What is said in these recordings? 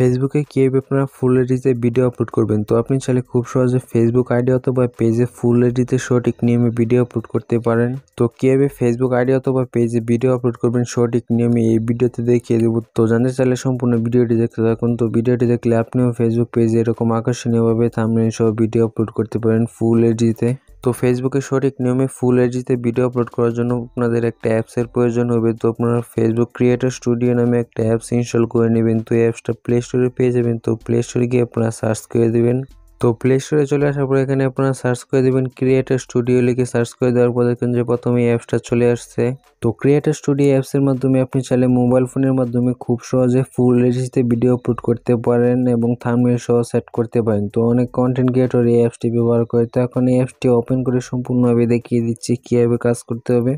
ফেসবুকে কীভাবে আপনারা ফুল এডিতে ভিডিও আপলোড করবেন তো আপনি চাইলে খুব সহজে ফেসবুক আইডি অথবা পেজে ফুল এডিতে সঠিক নিয়মে ভিডিও আপলোড করতে পারেন তো কীভাবে ফেসবুক আইডি অথবা পেজে ভিডিও আপলোড করবেন সঠিক নিয়মে এই ভিডিওতে দেখিয়ে দেব তো জানতে চাইলে সম্পূর্ণ ভিডিওটি দেখতে থাকুন তো ভিডিওটি দেখলে আপনিও ফেসবুক পেজে এরকম আকর্ষণীয়ভাবে থামনেল সব ভিডিও আপলোড করতে পারেন ফুল এডিতে তো ফেসবুকে সঠিক নিয়মে ফুল এইচডিতে ভিডিও আপলোড করার জন্য আপনাদের একটা অ্যাপসের প্রয়োজন হবে তো আপনারা ফেসবুক ক্রিয়েটার স্টুডিও নামে একটা অ্যাপস ইনস্টল করে নেবেন তো অ্যাপসটা প্লে স্টোরে পেয়ে যাবেন তো প্লে স্টোরে গিয়ে আপনারা সার্চ করে দেবেন তো প্লে স্টোরে চলে আসার পর এখানে আপনারা সার্চ করে দেবেন ক্রিয়েটার স্টুডিও লিখে সার্চ করে দেওয়ার পর দেখবেন যে প্রথমে অ্যাপসটা চলে আসছে তো ক্রিয়েটার স্টুডিও অ্যাপসের মাধ্যমে আপনি চাইলে মোবাইল ফোনের মাধ্যমে খুব সহজে ফুল রেজিস্টে ভিডিও আপলোড করতে পারেন এবং থামনেল সহ সেট করতে পারেন তো অনেক কন্টেন্ট ক্রিয়েটর এই অ্যাপসটি ব্যবহার করে তো এখন এই অ্যাপসটি ওপেন করে সম্পূর্ণভাবে দেখিয়ে দিচ্ছি কীভাবে কাজ করতে হবে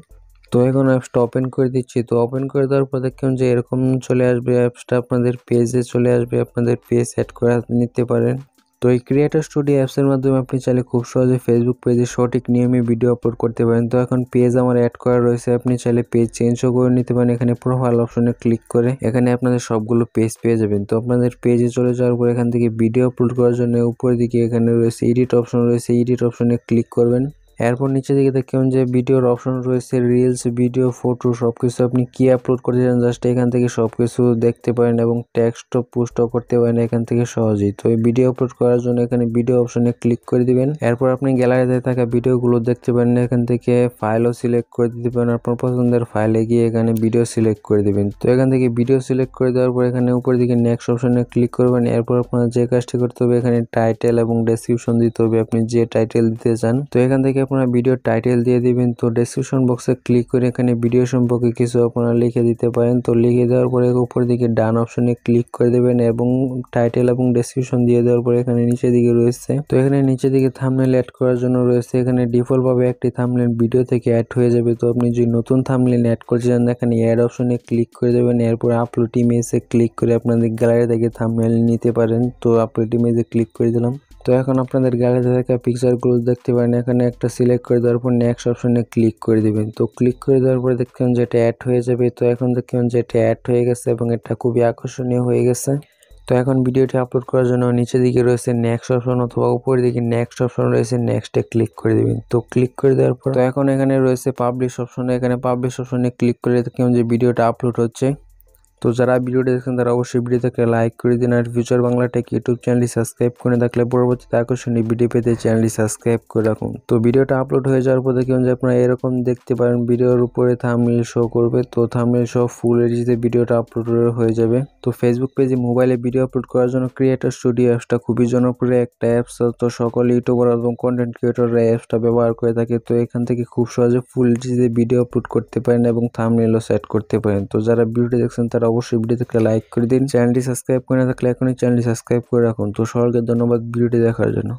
তো এখন অ্যাপসটা ওপেন করে দিচ্ছি তো ওপেন করে দেওয়ার পর দেখেন যে এরকম চলে আসবে অ্যাপসটা আপনাদের পেজে চলে আসবে আপনাদের পেজ সেট করে নিতে পারেন তো এই ক্রিয়েটার স্টুডিও অ্যাপসের মাধ্যমে আপনি চাইলে খুব সহজে ফেসবুক পেজে সঠিক নিয়মে ভিডিও আপলোড করতে পারেন তো এখন পেজ আমার অ্যাড করা রয়েছে আপনি চাইলে পেজ চেঞ্জও করে নিতে পারেন এখানে প্রোফাইল অপশনে ক্লিক করে এখানে আপনাদের সবগুলো পেজ পেয়ে যাবেন তো আপনাদের পেজে চলে যাওয়ার পর এখান থেকে ভিডিও আপলোড করার জন্য উপরের দিকে এখানে রয়েছে এডিট অপশন রয়েছে এডিট অপশনে ক্লিক করবেন এরপর নিচে দিকে দেখুন যে ভিডিওর অপশন রয়েছে রিলস ভিডিও ফটো সব কিছু আপনি কী আপলোড করতে চান জাস্ট এখান থেকে সব কিছু দেখতে পারেন এবং টেক্সট পোস্টও করতে পারেন এখান থেকে সহজেই তো এই ভিডিও আপলোড করার জন্য এখানে ভিডিও অপশনে ক্লিক করে দিবেন এরপর আপনি গ্যালারিতে থাকা ভিডিওগুলো দেখতে পারেন এখান থেকে ফাইলও সিলেক্ট করে দিতে পারেন আপনার পছন্দের ফাইলে গিয়ে এখানে ভিডিও সিলেক্ট করে দিবেন তো এখান থেকে ভিডিও সিলেক্ট করে দেওয়ার পর এখানে উপরের দিকে নেক্সট অপশনে ক্লিক করবেন এরপর আপনার যে কাজটি করতে হবে এখানে টাইটেল এবং ডেসক্রিপশন দিতে হবে আপনি যে টাইটেল দিতে চান তো এখান থেকে আপনার ভিডিও টাইটেল দিয়ে দিবেন তো ডেসক্রিপশন বক্সে ক্লিক করে এখানে ভিডিও সম্পর্কে কিছু আপনারা লিখে দিতে পারেন তো লিখে দেওয়ার পরে উপর দিকে ডান অপশনে ক্লিক করে দেবেন এবং টাইটেল এবং ডেসক্রিপশন দিয়ে দেওয়ার পরে এখানে নিচে দিকে রয়েছে তো এখানে নিচে দিকে থামনেল অ্যাড করার জন্য রয়েছে এখানে ডিফল্টভাবে একটি থামলেন ভিডিও থেকে অ্যাড হয়ে যাবে তো আপনি যদি নতুন থামলেন অ্যাড করতে চান এখানে অ্যাড অপশনে ক্লিক করে দেবেন এরপর আপলোড ইমেজে ক্লিক করে আপনাদের গ্যালারি থেকে থামলেন নিতে পারেন তো আপলোড ইমেজে ক্লিক করে দিলাম তো এখন আপনাদের গ্যালারিতে থাকা পিকচারগুলো দেখতে পারেন এখানে একটা সিলেক্ট করে দেওয়ার পর নেক্সট অপশনে ক্লিক করে দেবেন তো ক্লিক করে দেওয়ার পরে দেখতে পাবেন যে এটা অ্যাড হয়ে যাবে তো এখন দেখতে যে এটা অ্যাড হয়ে গেছে এবং এটা খুবই আকর্ষণীয় হয়ে গেছে তো এখন ভিডিওটি আপলোড করার জন্য নিচে দিকে রয়েছে নেক্সট অপশন অথবা উপরে দিকে নেক্সট অপশন রয়েছে নেক্সটে ক্লিক করে দেবেন তো ক্লিক করে দেওয়ার পর তো এখন এখানে রয়েছে পাবলিশ অপশন এখানে পাবলিশ অপশনে ক্লিক করে দেখবেন যে ভিডিওটা আপলোড হচ্ছে তো যারা ভিডিওটি দেখছেন তারা অবশ্যই ভিডিওটাকে লাইক করে দিন আর ফিউচার বাংলা টেক ইউটিউব চ্যানেলটি সাবস্ক্রাইব করে থাকলে পরবর্তীতে আকর্ষণীয় ভিডিও পেতে চ্যানেলটি সাবস্ক্রাইব করে রাখুন তো ভিডিওটা আপলোড হয়ে যাওয়ার পর দেখুন যে আপনারা এরকম দেখতে পারেন ভিডিওর উপরে থামলে শো করবে তো থামলে শো ফুল এডিটিতে ভিডিওটা আপলোড হয়ে যাবে তো ফেসবুক পেজে মোবাইলে ভিডিও আপলোড করার জন্য ক্রিয়েটার স্টুডিও অ্যাপসটা খুবই জনপ্রিয় একটা অ্যাপস তো সকল ইউটিউবার এবং কন্টেন্ট ক্রিয়েটররা অ্যাপসটা ব্যবহার করে থাকে তো এখান থেকে খুব সহজে ফুল এডিটিতে ভিডিও আপলোড করতে পারেন এবং থামলেও সেট করতে পারেন তো যারা ভিডিওটি দেখছেন তারা অবশ্যই ভিডিওতে লাইক করে দিন চ্যানেলটি সাবস্ক্রাইব করে না থাকলে এখনই চ্যানেলটি সাবস্ক্রাইব করে রাখুন তো সবাইকে ধন্যবাদ ভিডিওটি দেখার জন্য